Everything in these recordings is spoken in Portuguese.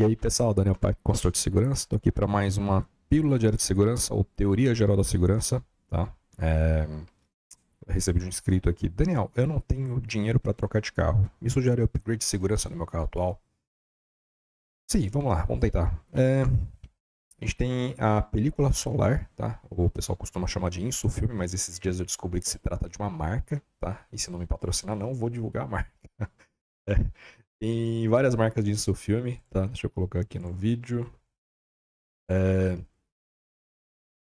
E aí, pessoal, Daniel Pai, consultor de segurança. Estou aqui para mais uma pílula diária de segurança ou teoria geral da segurança, tá? É... Recebi de um inscrito aqui. Daniel, eu não tenho dinheiro para trocar de carro. Me sugere upgrade de segurança no meu carro atual? Sim, vamos lá, vamos tentar. É... A gente tem a película solar, tá? O pessoal costuma chamar de insufilme, mas esses dias eu descobri que se trata de uma marca, tá? E se não me patrocinar não, vou divulgar a marca. é. Tem várias marcas de filme, tá? Deixa eu colocar aqui no vídeo. É...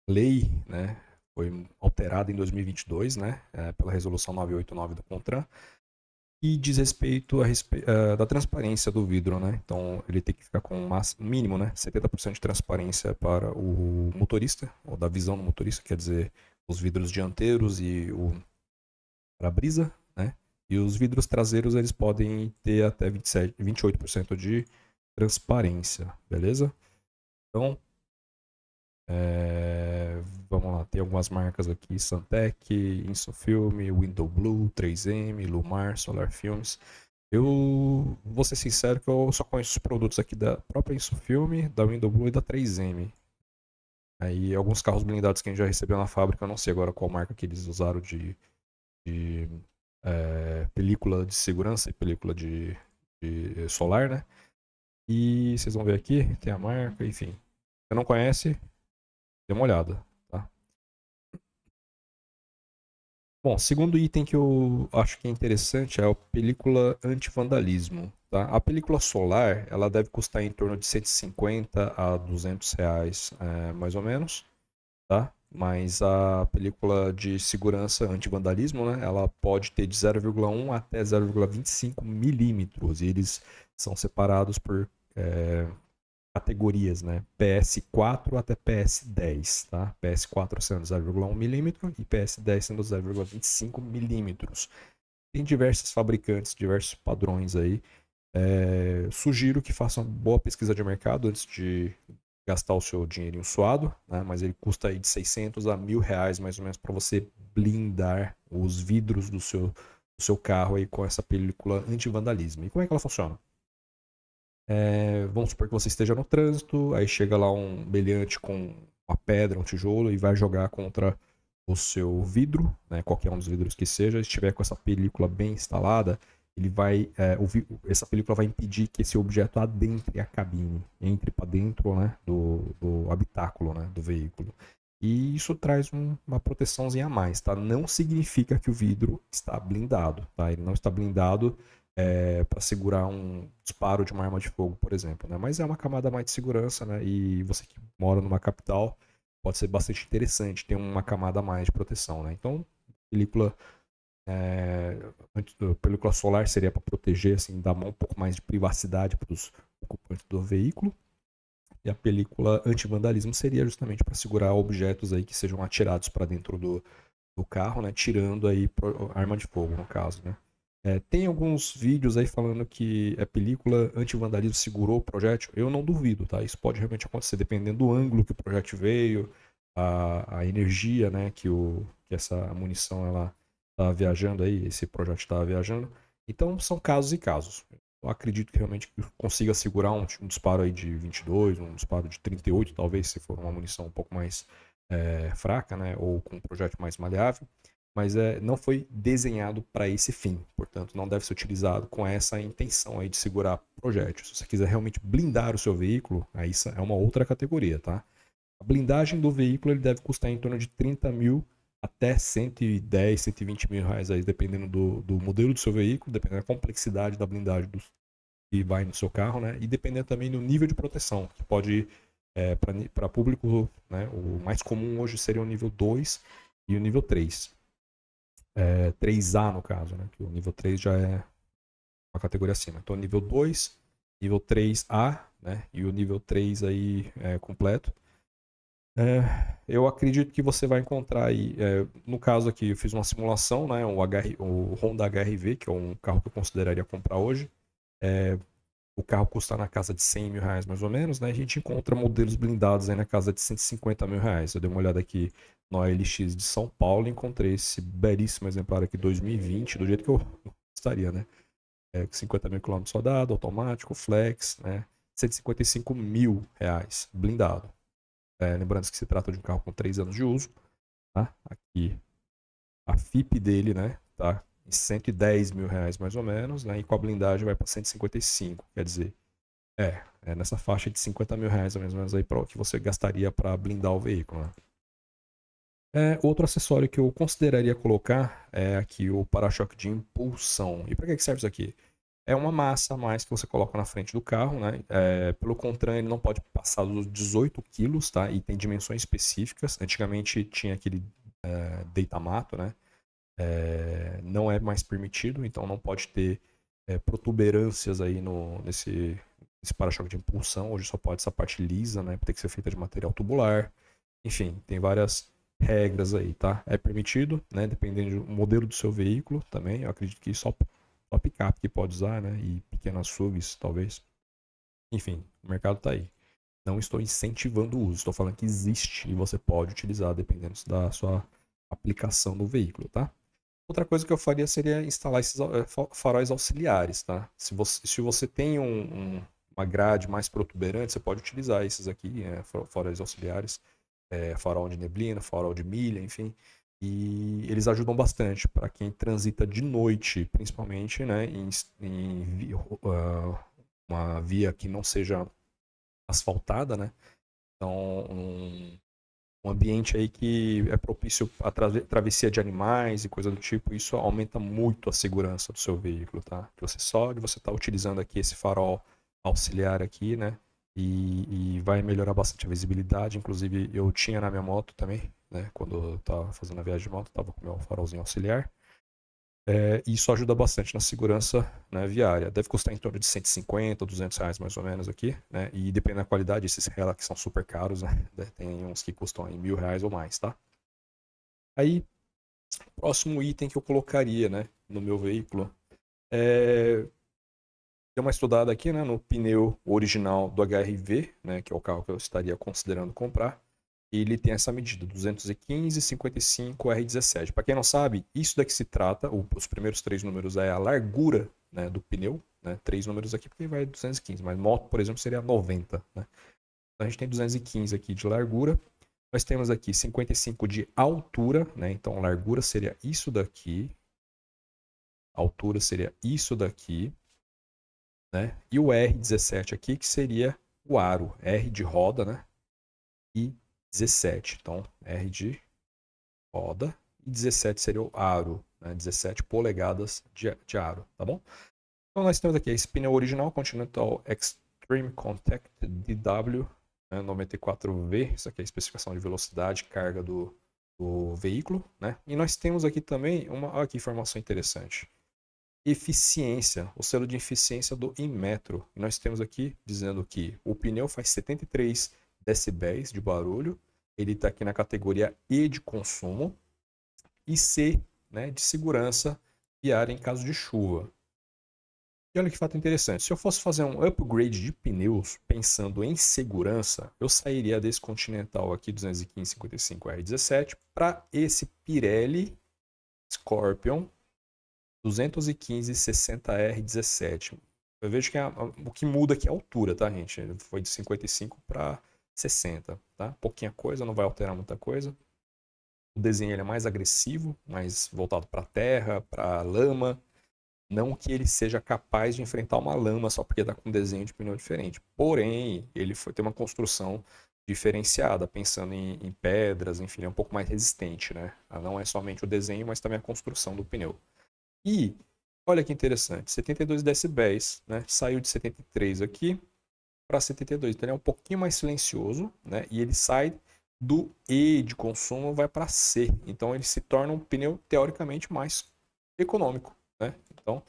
Lei, né? Foi alterada em 2022, né? É, pela resolução 989 do CONTRAN. E diz respeito a uh, da transparência do vidro, né? Então, ele tem que ficar com o máximo, mínimo, né? 70% de transparência para o motorista, ou da visão do motorista, quer dizer, os vidros dianteiros e o para-brisa, e os vidros traseiros eles podem ter até 27, 28% de transparência, beleza? Então, é, vamos lá, tem algumas marcas aqui, Santec, Insofilme, Window Blue, 3M, Lumar, Solar Films. Eu vou ser sincero que eu só conheço os produtos aqui da própria Insofilme, da Window Blue e da 3M. Aí alguns carros blindados que a gente já recebeu na fábrica, eu não sei agora qual marca que eles usaram de, de é, película de segurança e película de, de, é, solar, né? E vocês vão ver aqui, tem a marca, enfim. Se não conhece, dê uma olhada, tá? Bom, segundo item que eu acho que é interessante é a película anti vandalismo. tá? A película solar, ela deve custar em torno de 150 a 200 reais, é, mais ou menos, tá? Mas a película de segurança anti-vandalismo, né, ela pode ter de 0,1 até 0,25 milímetros. E eles são separados por é, categorias, né? PS4 até PS10, tá? PS4 sendo 0,1 milímetro e PS10 sendo 0,25 milímetros. Tem diversos fabricantes, diversos padrões aí. É, sugiro que façam boa pesquisa de mercado antes de gastar o seu dinheirinho suado, né? mas ele custa aí de 600 a mil reais mais ou menos para você blindar os vidros do seu, do seu carro aí com essa película anti-vandalismo. E como é que ela funciona? É, vamos supor que você esteja no trânsito, aí chega lá um brilhante com uma pedra, um tijolo e vai jogar contra o seu vidro, né? qualquer um dos vidros que seja, estiver com essa película bem instalada, ele vai é, ouvir, essa película vai impedir que esse objeto adentre a cabine, entre para dentro né, do, do habitáculo né, do veículo. E isso traz um, uma proteçãozinha a mais, tá? Não significa que o vidro está blindado, tá? Ele não está blindado é, para segurar um disparo de uma arma de fogo, por exemplo, né? Mas é uma camada mais de segurança, né? E você que mora numa capital pode ser bastante interessante ter uma camada mais de proteção, né? Então, película é, antes do, película solar seria para proteger, assim, dar um pouco mais de privacidade para os ocupantes do veículo. E a película anti-vandalismo seria justamente para segurar objetos aí que sejam atirados para dentro do, do carro, né? Tirando aí arma de fogo, no caso, né? É, tem alguns vídeos aí falando que a é película anti-vandalismo segurou o projétil. Eu não duvido, tá? Isso pode realmente acontecer, dependendo do ângulo que o projétil veio, a, a energia, né, que, o, que essa munição ela estava tá viajando aí, esse projeto estava viajando. Então são casos e casos. Eu acredito que realmente consiga segurar um, um, disparo aí de 22, um disparo de 38, talvez, se for uma munição um pouco mais é, fraca, né? Ou com um projeto mais maleável. Mas é, não foi desenhado para esse fim. Portanto, não deve ser utilizado com essa intenção aí de segurar projétil. Se você quiser realmente blindar o seu veículo, aí é uma outra categoria, tá? A blindagem do veículo ele deve custar em torno de 30 mil até 110, 120 mil reais aí, dependendo do, do modelo do seu veículo, dependendo da complexidade da blindagem do, que vai no seu carro, né? E dependendo também do nível de proteção, que pode é, para público, né? O mais comum hoje seria o nível 2 e o nível 3. É, 3A no caso, né? Que o nível 3 já é uma categoria acima. Então, nível 2, nível 3A, né? E o nível 3 aí é, completo. É, eu acredito que você vai encontrar aí. É, no caso aqui, eu fiz uma simulação, né? O, HR, o Honda HRV, que é um carro que eu consideraria comprar hoje. É, o carro custa na casa de 100 mil reais, mais ou menos, né? A gente encontra modelos blindados aí na casa de 150 mil reais. Eu dei uma olhada aqui no LX de São Paulo e encontrei esse belíssimo exemplar aqui 2020, do jeito que eu gostaria, né? É, 50 mil quilômetros rodado, automático, flex, né? 155 mil reais blindado. É, lembrando que se trata de um carro com 3 anos de uso. Tá? Aqui a FIP dele, né? Tá em 110 mil reais mais ou menos, né? E com a blindagem vai para 155, quer dizer, é, é, nessa faixa de 50 mil reais mais ou menos aí para o que você gastaria para blindar o veículo, né? É, outro acessório que eu consideraria colocar é aqui o para-choque de impulsão. E para que serve isso aqui? é uma massa a mais que você coloca na frente do carro, né? É, pelo contrário, ele não pode passar dos 18 quilos, tá? E tem dimensões específicas. Antigamente tinha aquele é, deitamato, né? É, não é mais permitido, então não pode ter é, protuberâncias aí no, nesse, nesse para-choque de impulsão. Hoje só pode essa parte lisa, né? Tem que ser feita de material tubular. Enfim, tem várias regras aí, tá? É permitido, né? Dependendo do modelo do seu veículo também. Eu acredito que só só picape que pode usar, né? E pequenas suvs talvez. Enfim, o mercado está aí. Não estou incentivando o uso, estou falando que existe e você pode utilizar dependendo da sua aplicação do veículo, tá? Outra coisa que eu faria seria instalar esses eh, faróis auxiliares, tá? Se você, se você tem um, um, uma grade mais protuberante, você pode utilizar esses aqui, é, faróis auxiliares, é, farol de neblina, farol de milha, enfim. E eles ajudam bastante para quem transita de noite, principalmente, né, em, em uh, uma via que não seja asfaltada, né? Então, um, um ambiente aí que é propício a tra travessia de animais e coisa do tipo, isso aumenta muito a segurança do seu veículo, tá? Que você só de você estar tá utilizando aqui esse farol auxiliar aqui, né? E, e, vai melhorar bastante a visibilidade. Inclusive, eu tinha na minha moto também né? Quando eu estava fazendo a viagem de moto, estava com meu farolzinho auxiliar. É, isso ajuda bastante na segurança né, viária. Deve custar em torno de 150, 200 reais mais ou menos aqui, né? E dependendo da qualidade, esses relax são super caros, né, né? Tem uns que custam em mil reais ou mais, tá? Aí, próximo item que eu colocaria, né, no meu veículo é... uma estudada aqui, né, no pneu original do HRV, né, que é o carro que eu estaria considerando comprar ele tem essa medida, 215-55R17. Para quem não sabe, isso daqui se trata, os primeiros três números é a largura né, do pneu, né, três números aqui porque vai 215, mas moto, por exemplo, seria 90. Né? Então a gente tem 215 aqui de largura, nós temos aqui 55 de altura, né, então largura seria isso daqui, altura seria isso daqui, né, e o R17 aqui que seria o aro, R de roda, né, e 17. Então, R de roda e 17 seria o aro, né? 17 polegadas de, de aro, tá bom? Então, nós temos aqui a pneu original Continental Extreme Contact DW né, 94V, isso aqui é a especificação de velocidade e carga do, do veículo, né? E nós temos aqui também uma olha informação interessante. Eficiência, o selo de eficiência do Inmetro. metro nós temos aqui dizendo que o pneu faz 73 decibéis de barulho. Ele está aqui na categoria E de consumo e C né, de segurança e em caso de chuva. E olha que fato interessante. Se eu fosse fazer um upgrade de pneus pensando em segurança, eu sairia desse Continental aqui 215-55R17 para esse Pirelli Scorpion 215-60R17. Eu vejo que é a, o que muda aqui é a altura, tá, gente? Foi de 55 para 60, tá? Pouquinha coisa, não vai alterar muita coisa. O desenho ele é mais agressivo, mais voltado para terra, para lama. Não que ele seja capaz de enfrentar uma lama só porque está com um desenho de pneu diferente. Porém, ele foi ter uma construção diferenciada, pensando em, em pedras, enfim, é um pouco mais resistente, né? Ah, não é somente o desenho, mas também a construção do pneu. E olha que interessante, 72 decibéis, né? Saiu de 73 aqui, para 72. Então ele é um pouquinho mais silencioso, né? E ele sai do E de consumo, vai para C. Então ele se torna um pneu teoricamente mais econômico, né? Então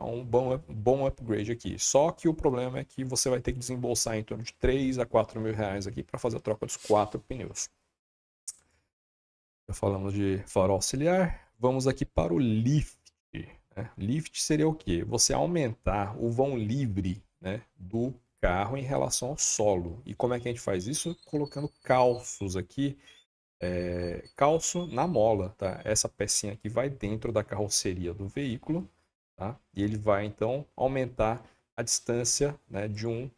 é um bom, bom upgrade aqui. Só que o problema é que você vai ter que desembolsar em torno de 3 a 4 mil reais aqui para fazer a troca dos quatro pneus. Já falamos de farol auxiliar. Vamos aqui para o lift. Né? Lift seria o que? Você aumentar o vão livre né, do carro em relação ao solo. E como é que a gente faz isso? Colocando calços aqui, é, calço na mola, tá? Essa pecinha aqui vai dentro da carroceria do veículo, tá? E ele vai, então, aumentar a distância né, de um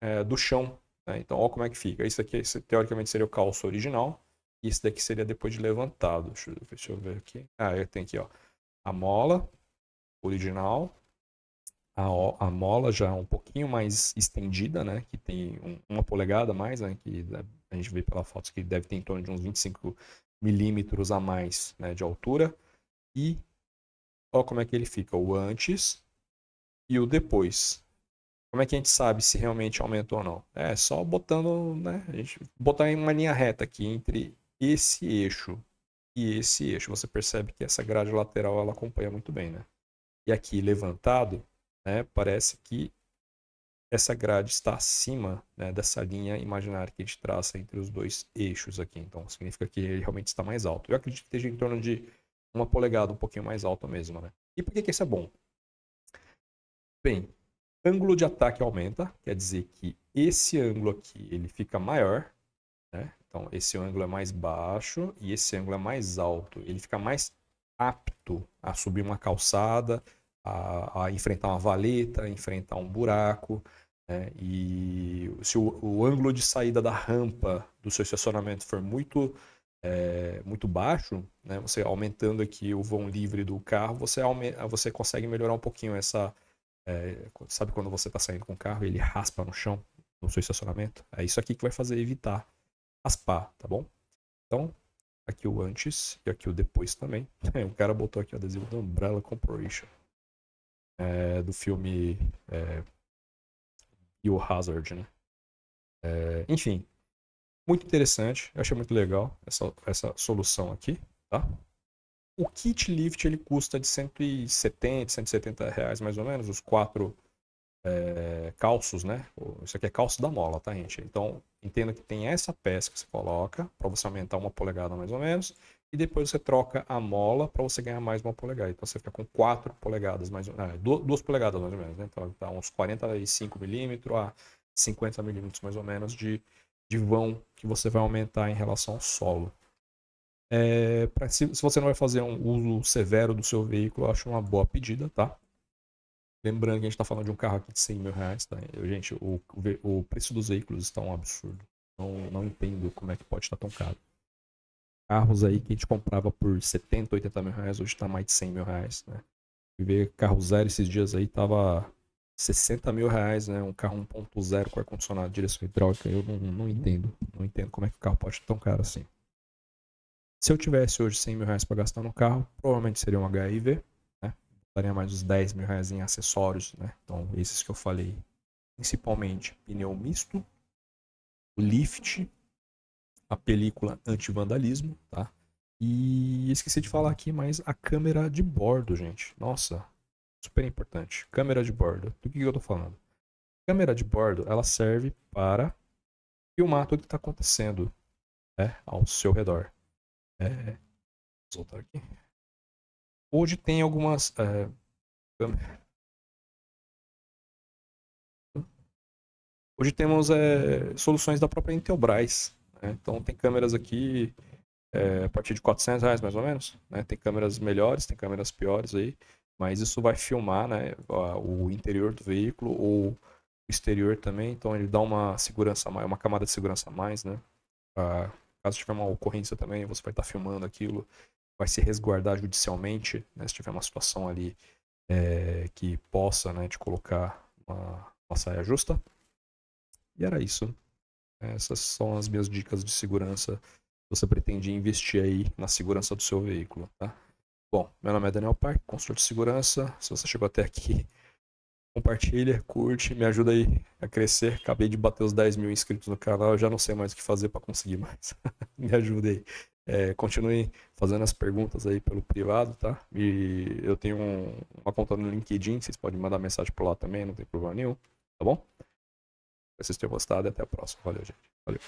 é, do chão. Né? Então, olha como é que fica. Isso aqui, esse, teoricamente, seria o calço original. E esse daqui seria depois de levantado. Deixa eu, deixa eu ver aqui. Ah, eu tenho aqui, ó. A mola original, a, a mola já é um pouquinho mais estendida, né? Que tem um, uma polegada a mais, né? Que a gente vê pela foto que deve ter em torno de uns 25 milímetros a mais né, de altura. E ó como é que ele fica, o antes e o depois. Como é que a gente sabe se realmente aumentou ou não? É só botando, né? A gente botar em uma linha reta aqui entre esse eixo e esse eixo. Você percebe que essa grade lateral ela acompanha muito bem, né? E aqui levantado, né, parece que essa grade está acima né, dessa linha imaginária que a gente traça entre os dois eixos aqui. Então, significa que ele realmente está mais alto. Eu acredito que esteja em torno de uma polegada, um pouquinho mais alta mesmo. Né? E por que, que isso é bom? Bem, ângulo de ataque aumenta, quer dizer que esse ângulo aqui ele fica maior. Né? Então, esse ângulo é mais baixo e esse ângulo é mais alto. Ele fica mais apto a subir uma calçada, a, a enfrentar uma valeta, enfrentar um buraco. Né? E se o, o, ângulo de saída da rampa do seu estacionamento for muito é, muito baixo, né? você aumentando aqui o vão livre do carro, você, aumenta, você consegue melhorar um pouquinho essa. É, sabe quando você está saindo com o carro e ele raspa no chão, no seu estacionamento? É isso aqui que vai fazer evitar raspar, tá bom? Então, aqui o antes e aqui o depois também. o cara botou aqui o adesivo da Umbrella Corporation é, do filme é, Biohazard, né? É, enfim, muito interessante, eu achei muito legal essa, essa solução aqui, tá? O kit lift ele custa de 170, 170 reais mais ou menos, os quatro é, calços, né? Isso aqui é calço da mola, tá, gente? Então, entenda que tem essa peça que você coloca para você aumentar uma polegada mais ou menos e depois você troca a mola para você ganhar mais uma polegada. Então você fica com 4 polegadas, mais, não, ah, polegadas mais ou menos, né? Então está uns 45 milímetros a 50 milímetros mais ou menos de, de vão que você vai aumentar em relação ao solo. É, pra, se, se, você não vai fazer um uso severo do seu veículo, eu acho uma boa pedida, tá? Lembrando que a gente está falando de um carro aqui de 100 mil reais, tá? Eu, gente, o, o, o preço dos veículos está um absurdo. Não, não entendo como é que pode estar tão caro carros aí que a gente comprava por 70, 80 mil reais, hoje está mais de 100 mil reais, né? E ver carro zero esses dias aí tava 60 mil reais, né? Um carro 1.0 com ar-condicionado, direção hidráulica, eu não, não entendo, não entendo como é que o carro pode ser tão caro assim. Se eu tivesse hoje 100 mil reais para gastar no carro, provavelmente seria um HIV, né? Daria mais uns 10 mil reais em acessórios, né? Então, esses que eu falei, principalmente pneu misto, o lift, a película anti-vandalismo, tá? E esqueci de falar aqui, mas a câmera de bordo, gente. Nossa, super importante. Câmera de bordo. Do que, eu tô falando? Câmera de bordo, ela serve para filmar tudo que tá acontecendo né, ao seu redor. É... Vou soltar aqui. Hoje tem algumas é... câmeras. Hoje temos é, soluções da própria Intelbras né? Então tem câmeras aqui é, a partir de 400 reais mais ou menos. Né? Tem câmeras melhores, tem câmeras piores aí, mas isso vai filmar né, o interior do veículo ou o exterior também, então ele dá uma segurança mais, uma camada de segurança a mais, né? Ah, caso tiver uma ocorrência também, você vai estar filmando aquilo, vai se resguardar judicialmente, né? Se tiver uma situação ali é, que possa né, te colocar uma, uma saia justa. E era isso. Essas são as minhas dicas de segurança se você pretende investir aí na segurança do seu veículo, tá? Bom, meu nome é Daniel Park, consultor de segurança. Se você chegou até aqui, compartilha, curte, me ajuda aí a crescer. Acabei de bater os 10 mil inscritos no canal, eu já não sei mais o que fazer para conseguir mais. me ajuda aí. É, continue fazendo as perguntas aí pelo privado, tá? E eu tenho um, uma conta no LinkedIn, vocês podem mandar mensagem por lá também, não tem problema nenhum, tá bom? vocês tenham gostado e até a próxima. Valeu, gente. Valeu.